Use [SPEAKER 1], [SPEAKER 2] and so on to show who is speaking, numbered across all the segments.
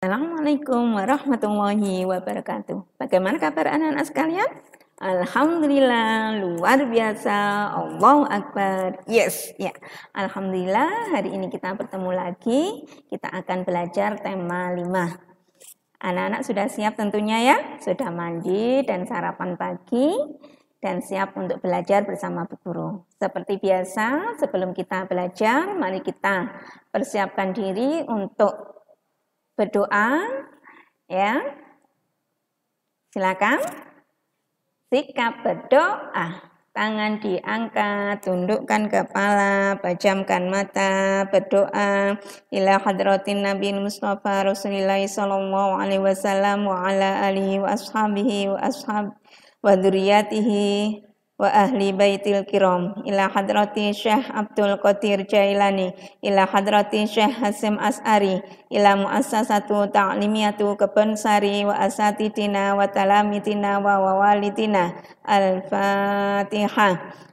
[SPEAKER 1] Assalamualaikum warahmatullahi wabarakatuh. Bagaimana kabar anak-anak sekalian? Alhamdulillah, luar biasa. Allahu Akbar. Yes, ya. Alhamdulillah, hari ini kita bertemu lagi. Kita akan belajar tema 5. Anak-anak sudah siap tentunya ya? Sudah mandi dan sarapan pagi dan siap untuk belajar bersama Bu Guru. Seperti biasa, sebelum kita belajar, mari kita persiapkan diri untuk berdoa ya. Silakan. Sikap berdoa. Tangan diangkat, tundukkan kepala, pejamkan mata, berdoa ila hadratin Nabi Mustafa Rasulullah sallallahu alaihi wasallam wa ala alihi wa ashabihi wa ashab wa wa ahli baitil kiram ila hadrati Syekh Abdul Qadir Jailani ila hadrati Syekh Hasim As'ari ila muassasatu ta'limiyatu kebensari wa asatidina wa talamitina wa wawalitina al-fatihah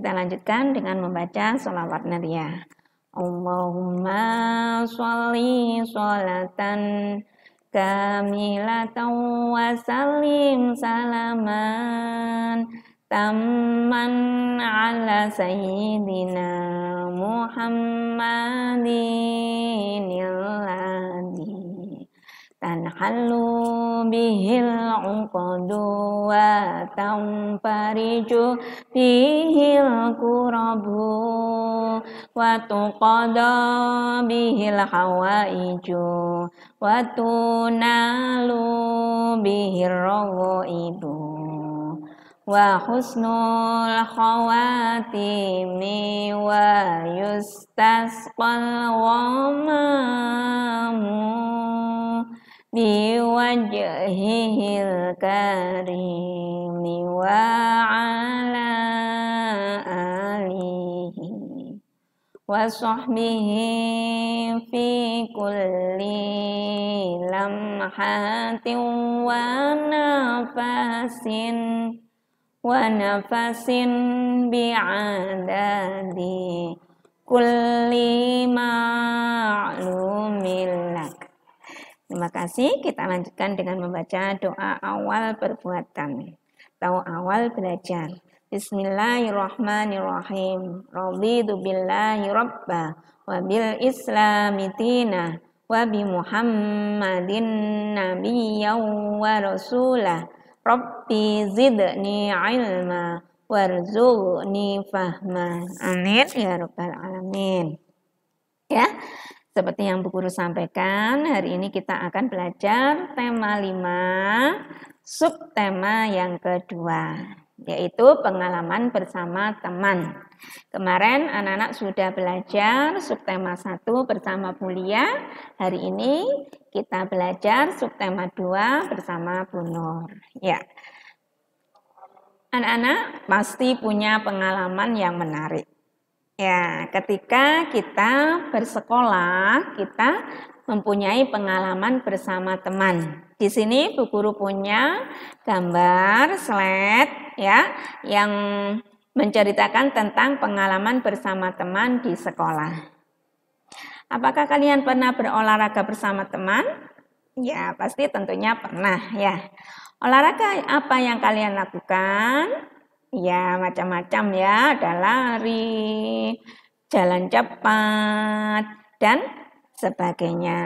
[SPEAKER 1] Kita lanjutkan dengan membaca sholawat nariyah. Allahumma sholli sholatan kamilatan wa salim salaman tamman ala sayyidina Muhammadin halu bihil uqadu wa tanfariju bihil kurabu wa tuqada bihil hawaiju wa tunalu bihil ibu wa husnul khawatimi wa yustasqal wamamu بوجهه الكريم وعلى آله وصحبه في كل لمحة ونفس ونفس بعدد كل معلوم لك Terima kasih. Kita lanjutkan dengan membaca doa awal perbuatan atau awal belajar. Bismillahirrahmanirrahim. Raditu billahi rabba wa bil islami tina wa bi Muhammadin nabiyyan wa rasulah. Rabbi zidni ilma warzuqni fahma. Amin ya rabbal alamin. Ya. Seperti yang Bu Guru sampaikan, hari ini kita akan belajar tema 5, subtema yang kedua, yaitu pengalaman bersama teman. Kemarin anak-anak sudah belajar subtema 1 bersama Bulia, hari ini kita belajar subtema 2 bersama Bu Nur. Ya. Anak-anak pasti punya pengalaman yang menarik Ya, ketika kita bersekolah, kita mempunyai pengalaman bersama teman. Di sini Bu Guru punya gambar slide ya yang menceritakan tentang pengalaman bersama teman di sekolah. Apakah kalian pernah berolahraga bersama teman? Ya, pasti tentunya pernah ya. Olahraga apa yang kalian lakukan? Ya, macam-macam ya. Ada lari, jalan cepat, dan sebagainya.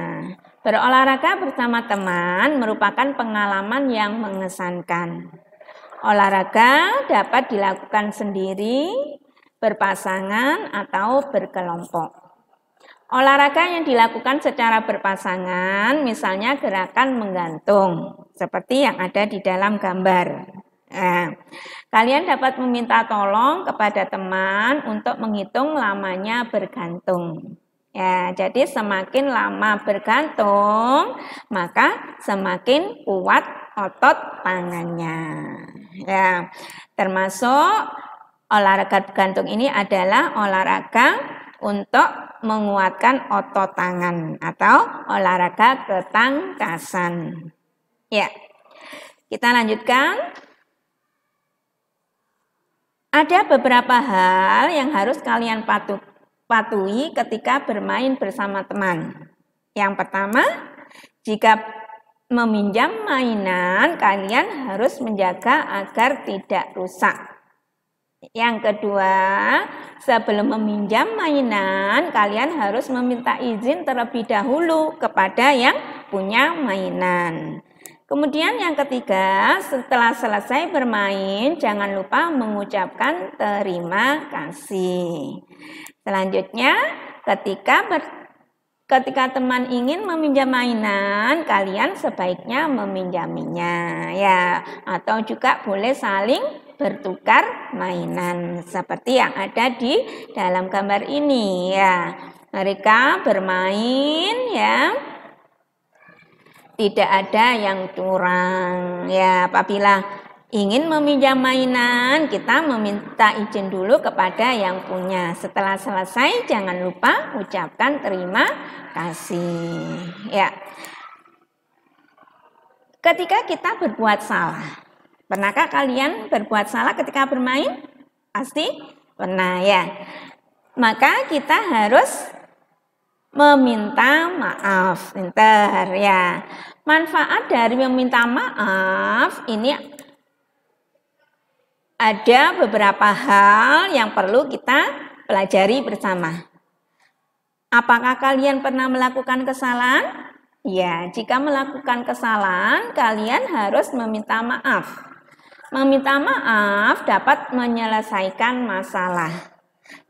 [SPEAKER 1] Berolahraga bersama teman merupakan pengalaman yang mengesankan. Olahraga dapat dilakukan sendiri, berpasangan, atau berkelompok. Olahraga yang dilakukan secara berpasangan, misalnya gerakan menggantung, seperti yang ada di dalam gambar. Nah, kalian dapat meminta tolong kepada teman untuk menghitung lamanya bergantung. Ya, jadi semakin lama bergantung, maka semakin kuat otot tangannya. Ya, termasuk olahraga bergantung ini adalah olahraga untuk menguatkan otot tangan atau olahraga ketangkasan. Ya. Kita lanjutkan. Ada beberapa hal yang harus kalian patuh, patuhi ketika bermain bersama teman. Yang pertama, jika meminjam mainan, kalian harus menjaga agar tidak rusak. Yang kedua, sebelum meminjam mainan, kalian harus meminta izin terlebih dahulu kepada yang punya mainan. Kemudian yang ketiga, setelah selesai bermain, jangan lupa mengucapkan terima kasih. Selanjutnya, ketika ber, ketika teman ingin meminjam mainan, kalian sebaiknya meminjaminya ya, atau juga boleh saling bertukar mainan seperti yang ada di dalam gambar ini ya. Mereka bermain ya tidak ada yang curang. Ya, apabila ingin meminjam mainan, kita meminta izin dulu kepada yang punya. Setelah selesai, jangan lupa ucapkan terima kasih. Ya. Ketika kita berbuat salah, pernahkah kalian berbuat salah ketika bermain? Pasti pernah ya. Maka kita harus meminta maaf. Pinter ya. Manfaat dari meminta maaf ini ada beberapa hal yang perlu kita pelajari bersama. Apakah kalian pernah melakukan kesalahan? Ya, jika melakukan kesalahan, kalian harus meminta maaf. Meminta maaf dapat menyelesaikan masalah.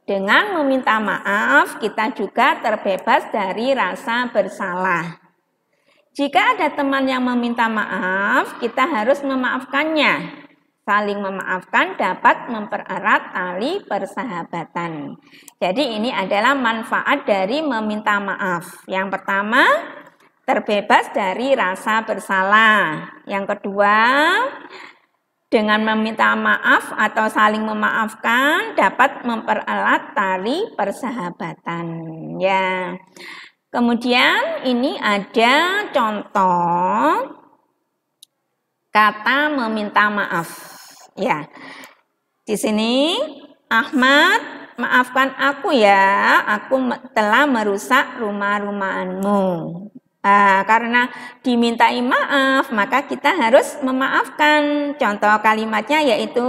[SPEAKER 1] Dengan meminta maaf, kita juga terbebas dari rasa bersalah. Jika ada teman yang meminta maaf, kita harus memaafkannya. Saling memaafkan dapat mempererat tali persahabatan. Jadi ini adalah manfaat dari meminta maaf. Yang pertama, terbebas dari rasa bersalah. Yang kedua, dengan meminta maaf atau saling memaafkan dapat mempererat tali persahabatan. Ya. Kemudian ini ada contoh kata meminta maaf. Ya. Di sini Ahmad, maafkan aku ya, aku telah merusak rumah-rumahanmu. Nah, karena dimintai maaf, maka kita harus memaafkan. Contoh kalimatnya yaitu,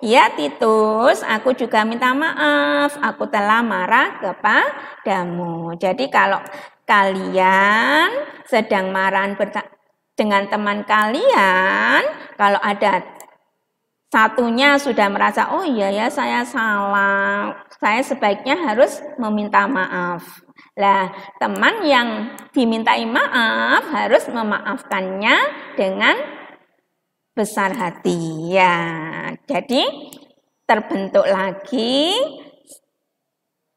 [SPEAKER 1] "Ya Titus, aku juga minta maaf, aku telah marah kepadamu." Jadi kalau kalian sedang marah dengan teman kalian, kalau ada satunya sudah merasa, oh iya ya saya salah, saya sebaiknya harus meminta maaf. Lah, teman yang dimintai maaf harus memaafkannya dengan besar hati. Ya, jadi terbentuk lagi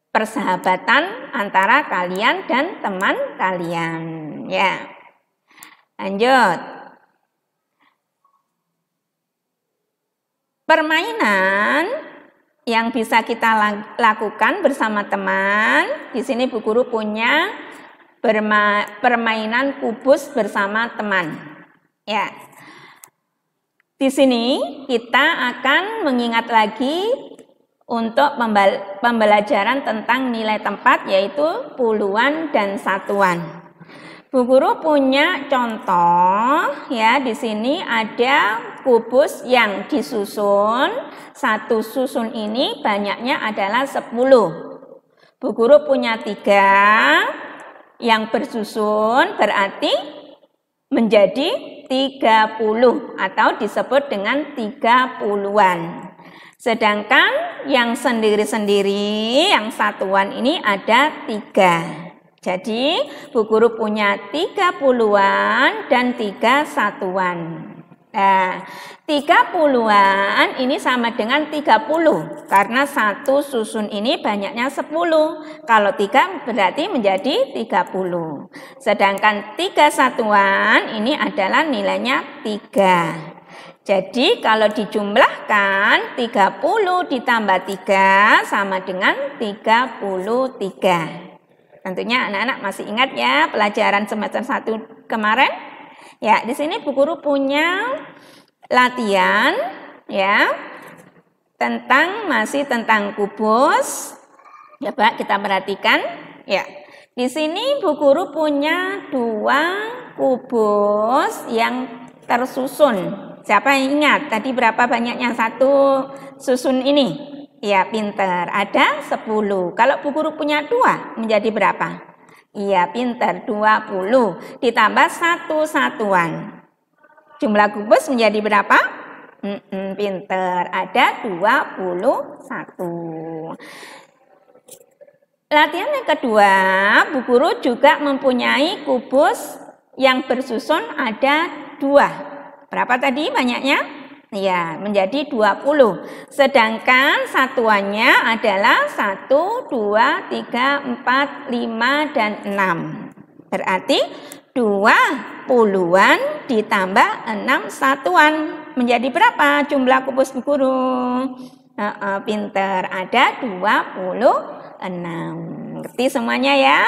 [SPEAKER 1] persahabatan antara kalian dan teman kalian. Ya. Lanjut. Permainan yang bisa kita lakukan bersama teman. Di sini Bu Guru punya permainan kubus bersama teman. Ya. Di sini kita akan mengingat lagi untuk pembelajaran tentang nilai tempat yaitu puluhan dan satuan. Bu Guru punya contoh ya di sini ada kubus yang disusun. Satu susun ini banyaknya adalah 10. Bu guru punya tiga yang bersusun berarti menjadi 30 atau disebut dengan 30-an. Sedangkan yang sendiri-sendiri, yang satuan ini ada tiga. Jadi, bu guru punya tiga puluhan dan tiga satuan. Nah, 30-an ini sama dengan 30 karena satu susun ini banyaknya 10. Kalau 3 berarti menjadi 30. Sedangkan 3 satuan ini adalah nilainya 3. Jadi kalau dijumlahkan 30 ditambah 3 sama dengan 33. Tentunya anak-anak masih ingat ya pelajaran semester 1 kemarin? Ya, di sini Bu Guru punya latihan ya tentang masih tentang kubus. Ya pak, kita perhatikan ya. Di sini Bu Guru punya dua kubus yang tersusun. Siapa yang ingat tadi berapa banyaknya satu susun ini? Ya, pinter. Ada 10. Kalau Bu Guru punya dua menjadi berapa? Iya pinter 20 ditambah satu satuan. Jumlah kubus menjadi berapa? Mm -mm, pinter ada 21. Latihan yang kedua, Bu Guru juga mempunyai kubus yang bersusun ada dua. Berapa tadi banyaknya? Ya, menjadi 20. Sedangkan satuannya adalah 1, 2, 3, 4, 5, dan 6. Berarti 2 puluhan ditambah 6 satuan. Menjadi berapa jumlah kubus guru? Uh, uh, pinter, ada 26. Ngerti semuanya ya?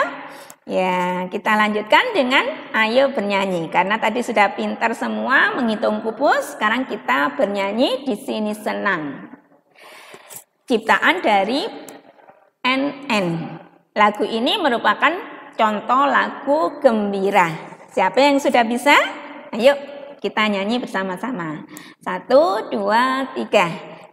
[SPEAKER 1] Ya, kita lanjutkan dengan ayo bernyanyi. Karena tadi sudah pintar semua menghitung kubus, sekarang kita bernyanyi di sini senang. Ciptaan dari NN. Lagu ini merupakan contoh lagu gembira. Siapa yang sudah bisa? Ayo kita nyanyi bersama-sama. Satu, dua, tiga.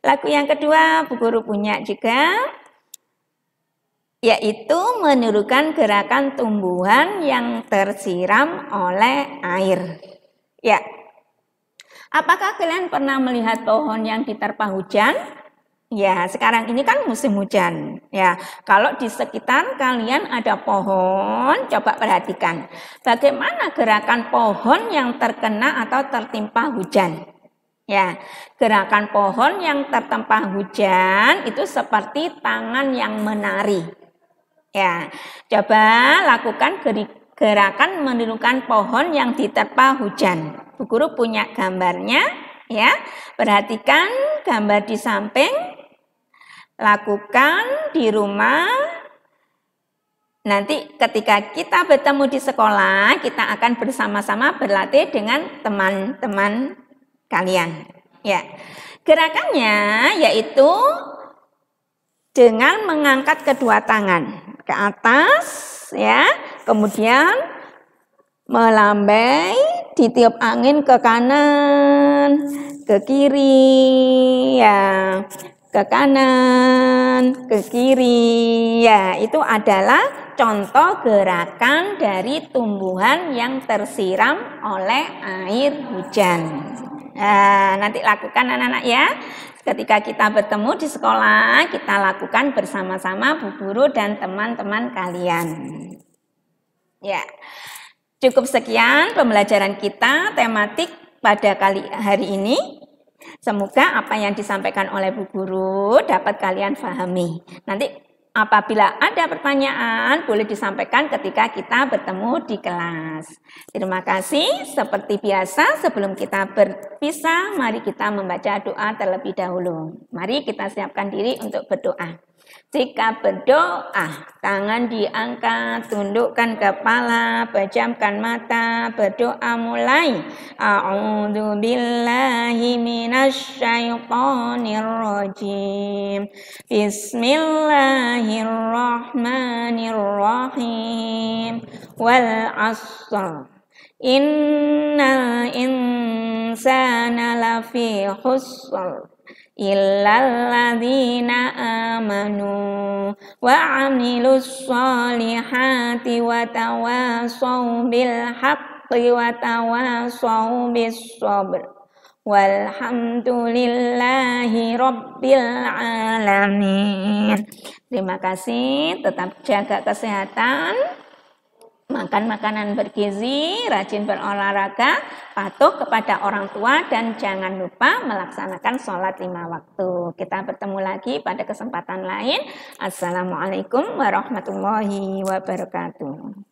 [SPEAKER 1] Lagu yang kedua Bu Guru punya juga yaitu menirukan gerakan tumbuhan yang tersiram oleh air. Ya. Apakah kalian pernah melihat pohon yang diterpa hujan? Ya, sekarang ini kan musim hujan. Ya, kalau di sekitar kalian ada pohon, coba perhatikan bagaimana gerakan pohon yang terkena atau tertimpa hujan. Ya, gerakan pohon yang tertempa hujan itu seperti tangan yang menari. Ya, coba lakukan gerakan menirukan pohon yang diterpa hujan. Bu guru punya gambarnya, ya. Perhatikan gambar di samping. Lakukan di rumah. Nanti ketika kita bertemu di sekolah, kita akan bersama-sama berlatih dengan teman-teman kalian. Ya. Gerakannya yaitu dengan mengangkat kedua tangan ke atas ya, kemudian melambai di ditiup angin ke kanan, ke kiri ya, ke kanan, ke kiri ya. Itu adalah contoh gerakan dari tumbuhan yang tersiram oleh air hujan. Nah, nanti lakukan anak-anak ya. Ketika kita bertemu di sekolah, kita lakukan bersama-sama Bu Guru dan teman-teman kalian. Ya. Cukup sekian pembelajaran kita tematik pada kali hari ini. Semoga apa yang disampaikan oleh Bu Guru dapat kalian pahami. Nanti Apabila ada pertanyaan, boleh disampaikan ketika kita bertemu di kelas. Terima kasih. Seperti biasa, sebelum kita berpisah, mari kita membaca doa terlebih dahulu. Mari kita siapkan diri untuk berdoa. Jika berdoa, ah, tangan diangkat, tundukkan kepala, pejamkan mata, berdoa mulai. A'udzu billahi minasyaitonir rajim. Bismillahirrahmanirrahim. Wal 'asr. Innal insana lafi khusr illalladzina amanu wa amilus solihati wa tawassaw bil haqqi wa tawassaw bis sabr walhamdulillahi rabbil alamin terima kasih tetap jaga kesehatan makan makanan bergizi, rajin berolahraga, patuh kepada orang tua, dan jangan lupa melaksanakan sholat lima waktu. Kita bertemu lagi pada kesempatan lain. Assalamualaikum warahmatullahi wabarakatuh.